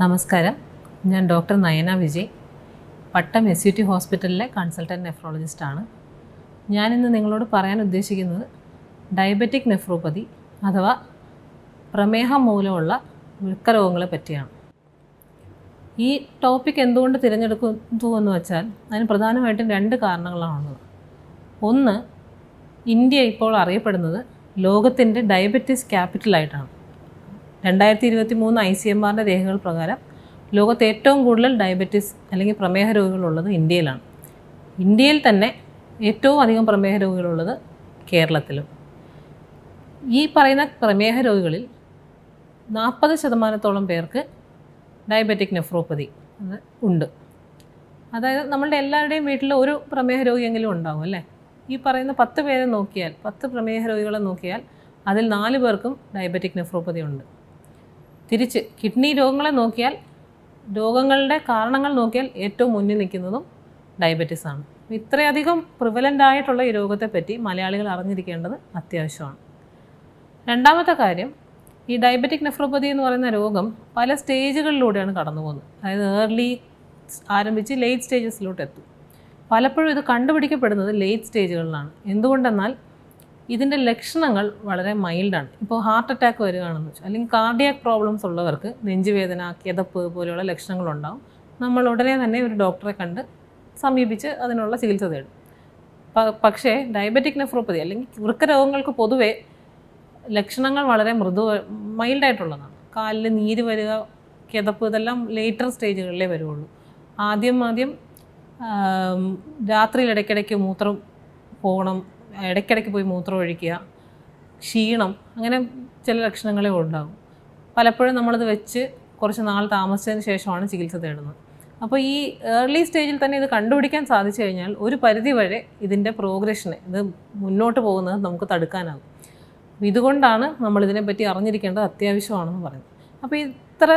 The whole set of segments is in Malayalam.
നമസ്കാരം ഞാൻ doctor Nayana Vijay Pattom S U T ഹോസ്പിറ്റലിലെ കൺസൾട്ടൻറ്റ് നെഫ്രോളജിസ്റ്റാണ് ഞാനിന്ന് നിങ്ങളോട് പറയാൻ ഉദ്ദേശിക്കുന്നത് ഡയബറ്റിക് നെഫ്രോപ്പതി അഥവാ പ്രമേഹം മൂലമുള്ള വൃക്കരോഗങ്ങളെ പറ്റിയാണ് ഈ ടോപ്പിക് എന്തുകൊണ്ട് തിരഞ്ഞെടുക്കുന്നു എന്ന് വെച്ചാൽ അതിന് പ്രധാനമായിട്ടും രണ്ട് കാരണങ്ങളാണുള്ളത് ഒന്ന് ഇന്ത്യ ഇപ്പോൾ അറിയപ്പെടുന്നത് ലോകത്തിൻ്റെ ഡയബറ്റീസ് ക്യാപിറ്റലായിട്ടാണ് രണ്ടായിരത്തി ഇരുപത്തി മൂന്ന് ഐ സി എം ആറിൻ്റെ രേഖകൾ പ്രകാരം ലോകത്ത് ഏറ്റവും കൂടുതൽ ഡയബറ്റീസ് അല്ലെങ്കിൽ പ്രമേഹ രോഗികളുള്ളത് ഇന്ത്യയിലാണ് ഇന്ത്യയിൽ തന്നെ ഏറ്റവും അധികം പ്രമേഹ രോഗികളുള്ളത് കേരളത്തിലും ഈ പറയുന്ന പ്രമേഹ രോഗികളിൽ നാൽപ്പത് ശതമാനത്തോളം പേർക്ക് ഡയബറ്റിക് നെഫ്രോപ്പതി ഉണ്ട് അതായത് നമ്മളുടെ എല്ലാവരുടെയും വീട്ടിൽ ഒരു പ്രമേഹ രോഗിയെങ്കിലും ഉണ്ടാവും അല്ലേ ഈ പറയുന്ന പത്ത് പേരെ നോക്കിയാൽ പത്ത് പ്രമേഹ രോഗികളെ നോക്കിയാൽ അതിൽ നാല് പേർക്കും ഡയബറ്റിക് നെഫ്രോപ്പതി ഉണ്ട് തിരിച്ച് കിഡ്നി രോഗങ്ങളെ നോക്കിയാൽ രോഗങ്ങളുടെ കാരണങ്ങൾ നോക്കിയാൽ ഏറ്റവും മുന്നിൽ നിൽക്കുന്നതും ഡയബറ്റിസ് ആണ് ഇത്രയധികം പ്രിവലൻ്റ് ആയിട്ടുള്ള ഈ രോഗത്തെപ്പറ്റി മലയാളികൾ അറിഞ്ഞിരിക്കേണ്ടത് അത്യാവശ്യമാണ് രണ്ടാമത്തെ കാര്യം ഈ ഡയബറ്റിക് നെഫ്രോപ്പതി എന്ന് പറയുന്ന രോഗം പല സ്റ്റേജുകളിലൂടെയാണ് കടന്നു പോകുന്നത് അതായത് ഏർലി ആരംഭിച്ച് ലേറ്റ് സ്റ്റേജസിലോട്ട് എത്തും പലപ്പോഴും ഇത് കണ്ടുപിടിക്കപ്പെടുന്നത് ലേറ്റ് സ്റ്റേജുകളിലാണ് എന്തുകൊണ്ടെന്നാൽ ഇതിൻ്റെ ലക്ഷണങ്ങൾ വളരെ മൈൽഡാണ് ഇപ്പോൾ ഹാർട്ട് അറ്റാക്ക് വരികയാണെന്ന് വെച്ചാൽ അല്ലെങ്കിൽ കാർഡിയാക് പ്രോബ്ലംസ് ഉള്ളവർക്ക് നെഞ്ചുവേദന കിതപ്പ് പോലെയുള്ള ലക്ഷണങ്ങളുണ്ടാവും നമ്മൾ ഉടനെ തന്നെ ഒരു ഡോക്ടറെ കണ്ട് സമീപിച്ച് അതിനുള്ള ചികിത്സ തേടും പക്ഷേ ഡയബറ്റിക് നെഫ്രോപ്പതി അല്ലെങ്കിൽ വൃക്കരോഗങ്ങൾക്ക് പൊതുവെ ലക്ഷണങ്ങൾ വളരെ മൃദു മൈൽഡായിട്ടുള്ളതാണ് കാലിൽ നീര് വരിക കിതപ്പ് ഇതെല്ലാം ലേറ്റർ സ്റ്റേജുകളിലേ വരുള്ളൂ ആദ്യം ആദ്യം രാത്രിയിൽ ഇടയ്ക്കിടയ്ക്ക് മൂത്രം പോകണം ഇടയ്ക്കിടയ്ക്ക് പോയി മൂത്രം ഒഴിക്കുക ക്ഷീണം അങ്ങനെ ചില ലക്ഷണങ്ങളെ ഉണ്ടാകും പലപ്പോഴും നമ്മളത് വെച്ച് കുറച്ച് നാൾ താമസിച്ചതിന് ശേഷമാണ് ചികിത്സ തേടുന്നത് അപ്പോൾ ഈ ഏർലി സ്റ്റേജിൽ തന്നെ ഇത് കണ്ടുപിടിക്കാൻ സാധിച്ചു കഴിഞ്ഞാൽ ഒരു പരിധി വരെ ഇതിൻ്റെ പ്രോഗ്രഷന് ഇത് മുന്നോട്ട് പോകുന്നത് നമുക്ക് തടുക്കാനാകും ഇതുകൊണ്ടാണ് നമ്മളിതിനെപ്പറ്റി അറിഞ്ഞിരിക്കേണ്ടത് അത്യാവശ്യമാണെന്ന് പറയുന്നത് അപ്പോൾ ഈ എത്ര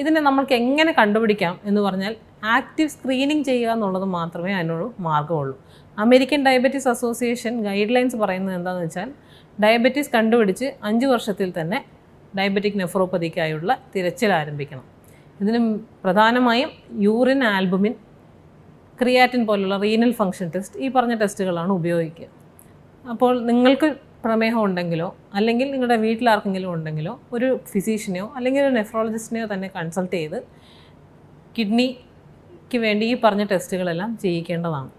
ഇതിനെ നമ്മൾക്ക് എങ്ങനെ കണ്ടുപിടിക്കാം എന്ന് പറഞ്ഞാൽ ആക്റ്റീവ് സ്ക്രീനിങ് ചെയ്യുക എന്നുള്ളത് മാത്രമേ അതിനൊരു മാർഗ്ഗമുള്ളൂ American diabetes association guidelines പറയുന്നത് എന്താണെന്ന് വെച്ചാൽ ഡയബറ്റീസ് കണ്ടുപിടിച്ച് അഞ്ച് വർഷത്തിൽ തന്നെ ഡയബറ്റിക് നെഫ്രോപ്പതിക്കായുള്ള തിരച്ചിൽ ആരംഭിക്കണം ഇതിന് പ്രധാനമായും യൂറിൻ ആൽബുമിൻ ക്രിയാറ്റിൻ പോലുള്ള റീനൽ ഫങ്ഷൻ ടെസ്റ്റ് ഈ പറഞ്ഞ ടെസ്റ്റുകളാണ് ഉപയോഗിക്കുക അപ്പോൾ നിങ്ങൾക്ക് പ്രമേഹം ഉണ്ടെങ്കിലോ അല്ലെങ്കിൽ നിങ്ങളുടെ വീട്ടിൽ ആർക്കെങ്കിലും ഉണ്ടെങ്കിലോ ഒരു ഫിസീഷ്യനെയോ അല്ലെങ്കിൽ ഒരു നെഫ്രോളജിസ്റ്റിനെയോ തന്നെ കൺസൾട്ട് ചെയ്ത് കിഡ്നിക്ക് വേണ്ടി ഈ പറഞ്ഞ ടെസ്റ്റുകളെല്ലാം ചെയ്യിക്കേണ്ടതാണ്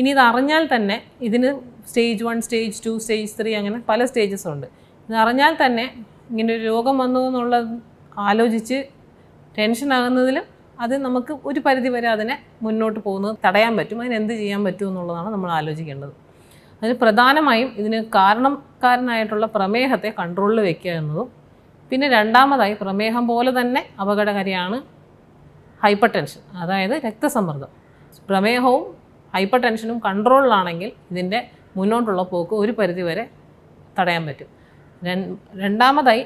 ഇനി ഇത് അറിഞ്ഞാൽ തന്നെ ഇതിന് stage one stage two stage three അങ്ങനെ പല സ്റ്റേജസ് ഉണ്ട് ഇത് അറിഞ്ഞാൽ തന്നെ ഇങ്ങനെ ഒരു രോഗം വന്നു എന്നുള്ളത് ആലോചിച്ച് ആകുന്നതിലും അത് നമുക്ക് ഒരു പരിധിവരെ അതിനെ മുന്നോട്ട് പോകുന്നത് തടയാൻ പറ്റും അതിനെന്ത് ചെയ്യാൻ പറ്റും എന്നുള്ളതാണ് നമ്മൾ ആലോചിക്കേണ്ടത് അതിന് പ്രധാനമായും ഇതിന് കാരണക്കാരനായിട്ടുള്ള പ്രമേഹത്തെ കൺട്രോളിൽ വെക്കുക എന്നതും പിന്നെ രണ്ടാമതായി പ്രമേഹം പോലെ തന്നെ അപകടകാരിയാണ് ഹൈപ്പർ ടെൻഷൻ അതായത് രക്തസമ്മർദ്ദം പ്രമേഹവും ഹൈപ്പർ ടെൻഷനും കൺട്രോളിലാണെങ്കിൽ ഇതിൻ്റെ മുന്നോട്ടുള്ള പോക്ക് ഒരു പരിധിവരെ തടയാൻ പറ്റും രണ്ടാമതായി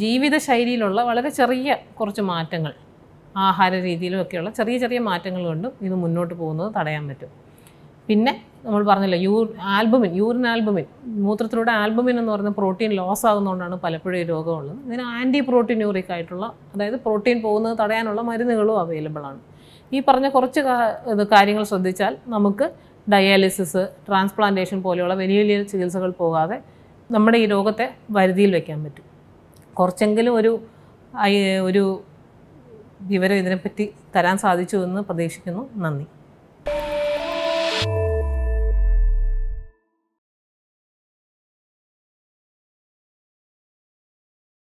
ജീവിതശൈലിയിലുള്ള വളരെ ചെറിയ കുറച്ച് മാറ്റങ്ങൾ ആഹാര രീതിയിലും ഒക്കെയുള്ള ചെറിയ ചെറിയ മാറ്റങ്ങൾ കൊണ്ടും ഇത് മുന്നോട്ട് പോകുന്നത് തടയാൻ പറ്റും പിന്നെ നമ്മൾ പറഞ്ഞില്ല യൂർ ആൽബമിൻ യൂറിൻ ആൽബമിൻ മൂത്രത്തിലൂടെ ആൽബമിൻ എന്ന് പറയുന്ന പ്രോട്ടീൻ ലോസ് ആകുന്നതുകൊണ്ടാണ് പലപ്പോഴും ഈ രോഗമുള്ളത് ഇതിന് ആൻറ്റി പ്രോട്ടീൻ യൂറിക് ആയിട്ടുള്ള അതായത് പ്രോട്ടീൻ പോകുന്നത് തടയാനുള്ള മരുന്നുകളും അവൈലബിൾ ആണ് ഈ പറഞ്ഞ കുറച്ച് ഇത് കാര്യങ്ങൾ ശ്രദ്ധിച്ചാൽ നമുക്ക് ഡയാലിസിസ് ട്രാൻസ്പ്ലാന്റേഷൻ പോലെയുള്ള വലിയ വലിയ ചികിത്സകൾ പോകാതെ നമ്മുടെ ഈ രോഗത്തെ വരുതിയിൽ വയ്ക്കാൻ പറ്റും കുറച്ചെങ്കിലും ഒരു ഒരു വിവരം ഇതിനെപ്പറ്റി തരാൻ സാധിച്ചു എന്ന് പ്രതീക്ഷിക്കുന്നു നന്ദി